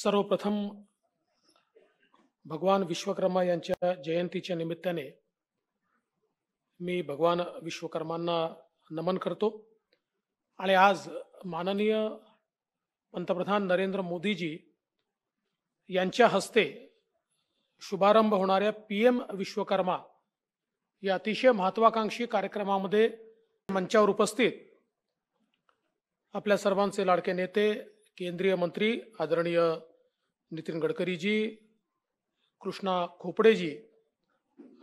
सर्वप्रथम भगवान विश्वकर्मा यांच्या जयंतीच्या निमित्ताने मी भगवान विश्वकर्मांना नमन करतो आणि आज माननीय पंतप्रधान नरेंद्र मोदीजी यांच्या हस्ते शुभारंभ होणाऱ्या पी एम विश्वकर्मा या अतिशय महत्वाकांक्षी कार्यक्रमामध्ये मंचावर उपस्थित आपल्या सर्वांचे लाडके नेते केंद्रीय मंत्री आदरणीय नितीन गडकरीजी कृष्णा खोपडेजी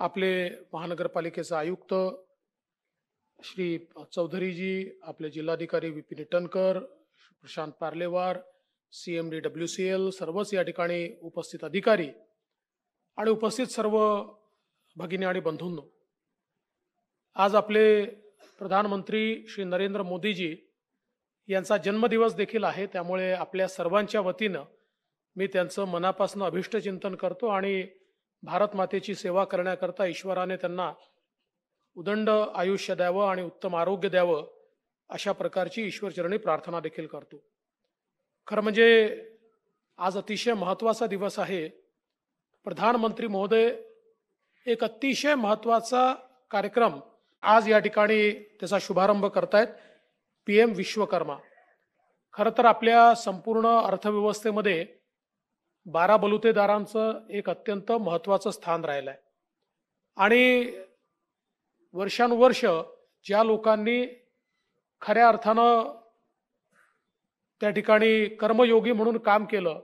आपले महानगरपालिकेचे आयुक्त श्री चौधरीजी आपले जिल्हाधिकारी Vipin Tankar Prashant Parlewar C M D W C L सर्वच या ठिकाणी उपस्थित अधिकारी आणि उपस्थित सर्व भगिनी आणि बंधूंनो आज आपले प्रधानमंत्री श्री नरेंद्र मोदीजी यांचा जन्मदिवस देखील आहे त्यामुळे आपल्या सर्वांच्या वतीनं मी त्यांचं मनापासून चिंतन करतो आणि भारत मातेची सेवा करण्याकरता ईश्वराने त्यांना उदंड आयुष्य द्यावं आणि उत्तम आरोग्य द्यावं अशा प्रकारची ईश्वरचरणी प्रार्थना देखील करतो खरं म्हणजे आज अतिशय महत्त्वाचा दिवस आहे प्रधानमंत्री महोदय एक अतिशय महत्त्वाचा कार्यक्रम आज या ठिकाणी त्याचा शुभारंभ करतायत पी एम विश्वकर्मा खरं तर आपल्या संपूर्ण अर्थव्यवस्थेमध्ये बारा बलुतेदारांचं एक अत्यंत महत्त्वाचं स्थान राहिलं आहे आणि वर्षानुवर्ष ज्या लोकांनी खऱ्या अर्थानं त्या ठिकाणी कर्मयोगी म्हणून काम केलं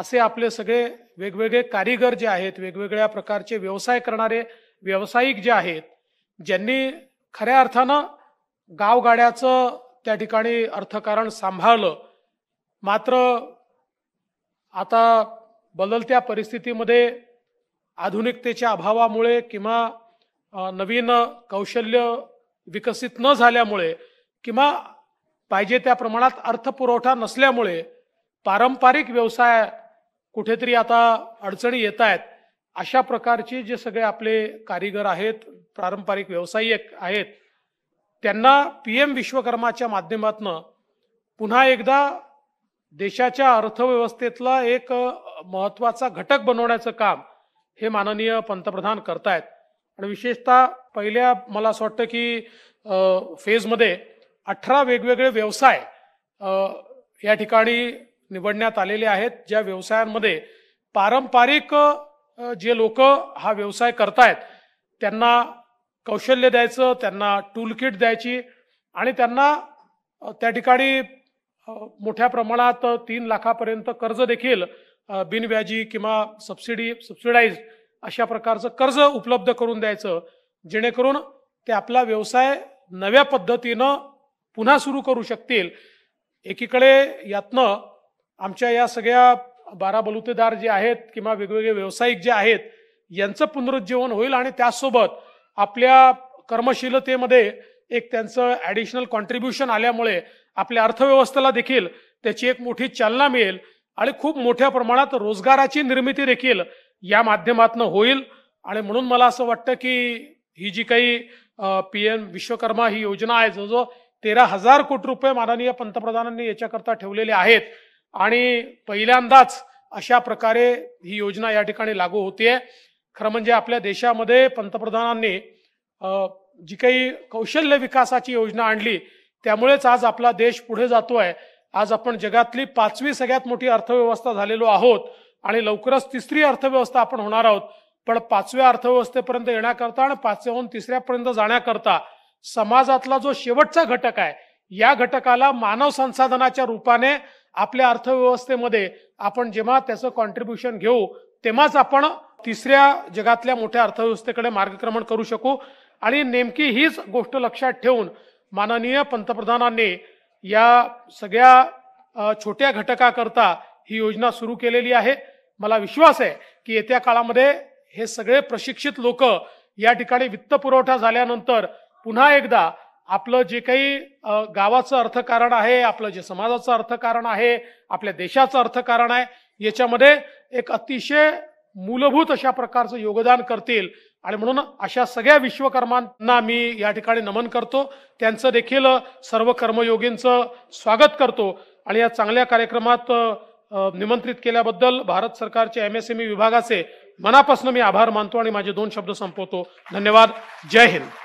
असे आपले सगळे वेगवेगळे कारीगर जे आहेत वेगवेगळ्या प्रकारचे व्यवसाय करणारे व्यावसायिक जे आहेत ज्यांनी खऱ्या अर्थानं गावगाड्याचं त्या ठिकाणी अर्थकारण सांभाळलं मात्र आता बदलत्या परिस्थितीमध्ये आधुनिकतेच्या अभावामुळे किंवा नवीन कौशल्य विकसित न झाल्यामुळे किंवा पाहिजे त्या प्रमाणात अर्थपुरवठा नसल्यामुळे पारंपरिक व्यवसाय कुठेतरी आता अडचणी येत आहेत अशा प्रकारचे जे सगळे आपले कारिगर आहेत पारंपरिक व्यावसायिक आहेत त्यांना पी एम विश्वकर्माच्या माध्यमातून पुन्हा एकदा देशाच्या अर्थव्यवस्थेतला एक महत्त्वाचा घटक बनवण्याचं काम हे माननीय पंतप्रधान करतायत आणि विशेषतः पहिल्या मला असं वाटतं की फेजमध्ये अठरा वेगवेगळे व्यवसाय या ठिकाणी निवडण्यात आलेले आहेत ज्या व्यवसायांमध्ये पारंपरिक जे लोक हा व्यवसाय करतायत त्यांना कौशल्य द्यायचं त्यांना टूल किट द्यायची आणि त्यांना त्या ठिकाणी मोठ्या प्रमाणात तीन लाखापर्यंत कर्ज देखील बिनव्याजी किंवा सबसिडी सबसिडाईज अशा प्रकारचं कर्ज उपलब्ध करून द्यायचं जेणेकरून ते आपला व्यवसाय नव्या पद्धतीनं पुन्हा सुरू करू शकतील एकीकडे यातनं आमच्या या सगळ्या बारा बलुतेदार जे आहेत किंवा वेगवेगळे व्यावसायिक जे आहेत यांचं पुनरुज्जीवन होईल आणि त्यासोबत आपल्या कर्मशीलतेमध्ये एक त्यांचं ॲडिशनल कॉन्ट्रीब्युशन आल्यामुळे आपल्या अर्थव्यवस्थेला देखील त्याची एक मोठी चालना मिळेल आणि खूप मोठ्या प्रमाणात रोजगाराची निर्मिती देखील या माध्यमातून होईल आणि म्हणून मला असं वाटतं की ही जी काही पी एम विश्वकर्मा ही योजना आहे जो जो तेरा हजार कोटी रुपये माननीय पंतप्रधानांनी याच्याकरता ठेवलेले आहेत आणि पहिल्यांदाच अशा प्रकारे ही योजना या ठिकाणी लागू होते खरं म्हणजे आपल्या देशामध्ये पंतप्रधानांनी जी काही कौशल्य विकासाची योजना आणली त्यामुळेच आज आपला देश पुढे जातो आहे आज आपण जगातली पाचवी सगळ्यात मोठी अर्थव्यवस्था झालेलो आहोत आणि लवकरच तिसरी अर्थव्यवस्था आपण होणार आहोत पण पाचव्या अर्थव्यवस्थेपर्यंत येण्याकरता आणि पाचव्याहून तिसऱ्यापर्यंत जाण्याकरता समाजातला जो शेवटचा घटक आहे या घटकाला मानव संसाधनाच्या रूपाने आपल्या अर्थव्यवस्थेमध्ये आपण जेव्हा त्याचं कॉन्ट्रीब्युशन घेऊ तेव्हाच आपण तिसऱ्या जगातल्या मोठ्या अर्थव्यवस्थेकडे मार्गक्रमण करू शकू आणि नेमकी हीच गोष्ट लक्षात ठेवून माननीय पंतप्रधानांनी या सगळ्या छोट्या घटकाकरता ही योजना सुरू केलेली आहे मला विश्वास आहे की येत्या काळामध्ये हे सगळे प्रशिक्षित लोक या ठिकाणी वित्त पुरवठा झाल्यानंतर पुन्हा एकदा आपलं जे काही गावाचं अर्थकारण आहे आपलं जे समाजाचं अर्थकारण आहे आपल्या देशाचं अर्थकारण आहे याच्यामध्ये एक अतिशय मूलभूत अशा प्रकारचं योगदान करतील आणि म्हणून अशा सगळ्या विश्वकर्मांना मी या ठिकाणी नमन करतो त्यांचं देखील सर्व कर्मयोगींचं स्वागत करतो आणि या चांगल्या कार्यक्रमात निमंत्रित केल्याबद्दल भारत सरकारच्या M S M E e विभागाचे मनापासून मी आभार मानतो आणि माझे दोन शब्द संपवतो धन्यवाद जय हिंद